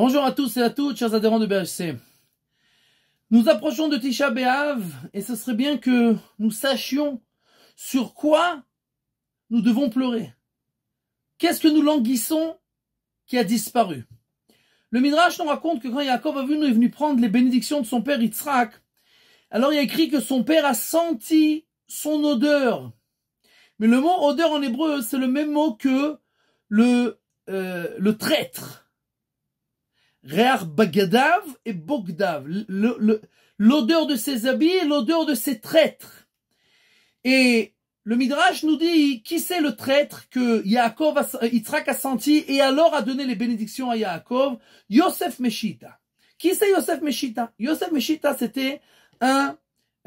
Bonjour à tous et à toutes, chers adhérents de BHC. Nous approchons de Tisha B'Av et ce serait bien que nous sachions sur quoi nous devons pleurer. Qu'est-ce que nous languissons qui a disparu Le Midrash nous raconte que quand Yaakov a vu, nous est venu prendre les bénédictions de son père Yitzhak, alors il a écrit que son père a senti son odeur. Mais le mot odeur en hébreu, c'est le même mot que le, euh, le traître. Rear Bagadav et Bogdav. L'odeur de ses habits et l'odeur de ses traîtres. Et le Midrash nous dit qui c'est le traître que Yaakov a, Yitzhak a senti et alors a donné les bénédictions à Yaakov Yosef Meshita. Qui c'est Yosef Meshita Yosef Meshita, c'était un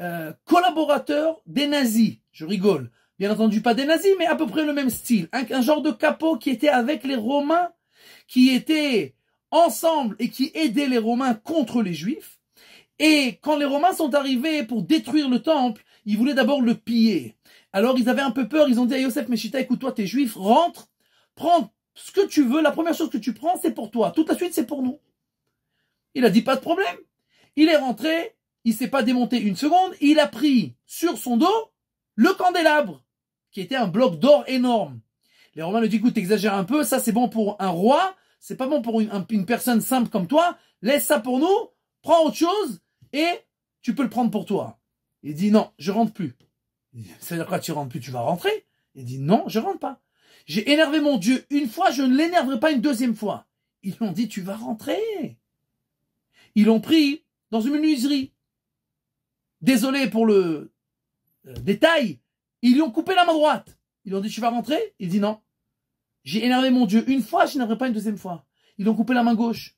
euh, collaborateur des nazis. Je rigole. Bien entendu, pas des nazis, mais à peu près le même style. Un, un genre de capot qui était avec les Romains, qui était ensemble et qui aidaient les Romains contre les Juifs. Et quand les Romains sont arrivés pour détruire le temple, ils voulaient d'abord le piller. Alors ils avaient un peu peur, ils ont dit à Yosef Meshita, écoute-toi, t'es juif, rentre, prends ce que tu veux, la première chose que tu prends, c'est pour toi. tout à suite, c'est pour nous. Il a dit pas de problème. Il est rentré, il s'est pas démonté une seconde, il a pris sur son dos le candélabre, qui était un bloc d'or énorme. Les Romains lui disent, écoute, t'exagères un peu, ça c'est bon pour un roi, c'est pas bon pour une, personne simple comme toi, laisse ça pour nous, prends autre chose et tu peux le prendre pour toi. Il dit non, je rentre plus. C'est-à-dire quoi, tu rentres plus, tu vas rentrer Il dit non, je rentre pas. J'ai énervé mon Dieu une fois, je ne l'énerverai pas une deuxième fois. Ils ont dit, tu vas rentrer. Ils l'ont pris dans une menuiserie. Désolé pour le, le euh, détail, ils lui ont coupé la main droite. Ils lui ont dit, tu vas rentrer Il dit non. J'ai énervé mon Dieu une fois, je n'énerverai pas une deuxième fois. Ils ont coupé la main gauche,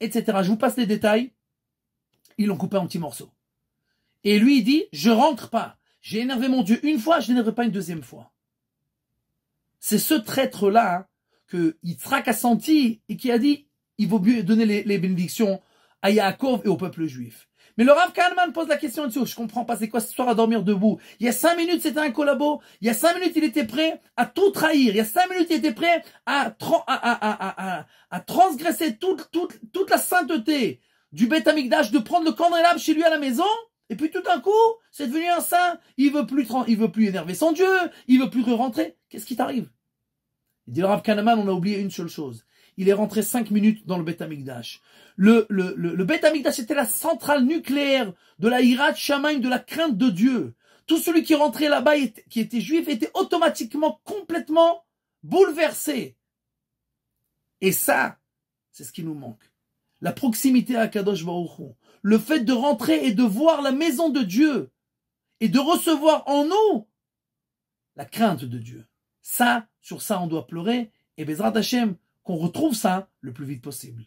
etc. Je vous passe les détails. Ils l'ont coupé en petits morceaux. Et lui, il dit, je rentre pas. J'ai énervé mon Dieu une fois, je n'énerverai pas une deuxième fois. C'est ce traître-là hein, que il a et qui a dit, il vaut mieux donner les bénédictions à Yaakov et au peuple juif. Mais le Rav Kahneman pose la question dessus. Je comprends pas, c'est quoi ce soir à dormir debout Il y a cinq minutes, c'était un collabo. Il y a cinq minutes, il était prêt à tout trahir. Il y a cinq minutes, il était prêt à, transgresser toute, la sainteté du Beth de prendre le candélabre chez lui à la maison. Et puis tout d'un coup, c'est devenu un saint. Il veut plus, il veut plus énerver son Dieu. Il veut plus rentrer. Qu'est-ce qui t'arrive Il dit le Rav Kahneman, on a oublié une seule chose il est rentré cinq minutes dans le Beth Amikdash. Le, le, le, Beth était la centrale nucléaire de la Hirat Shamaim, de la crainte de Dieu. Tout celui qui rentrait là-bas, qui était juif, était automatiquement complètement bouleversé. Et ça, c'est ce qui nous manque. La proximité à Kadosh Baruch Le fait de rentrer et de voir la maison de Dieu. Et de recevoir en nous la crainte de Dieu. Ça, sur ça, on doit pleurer. Et Bezrat Hashem, qu'on retrouve ça le plus vite possible.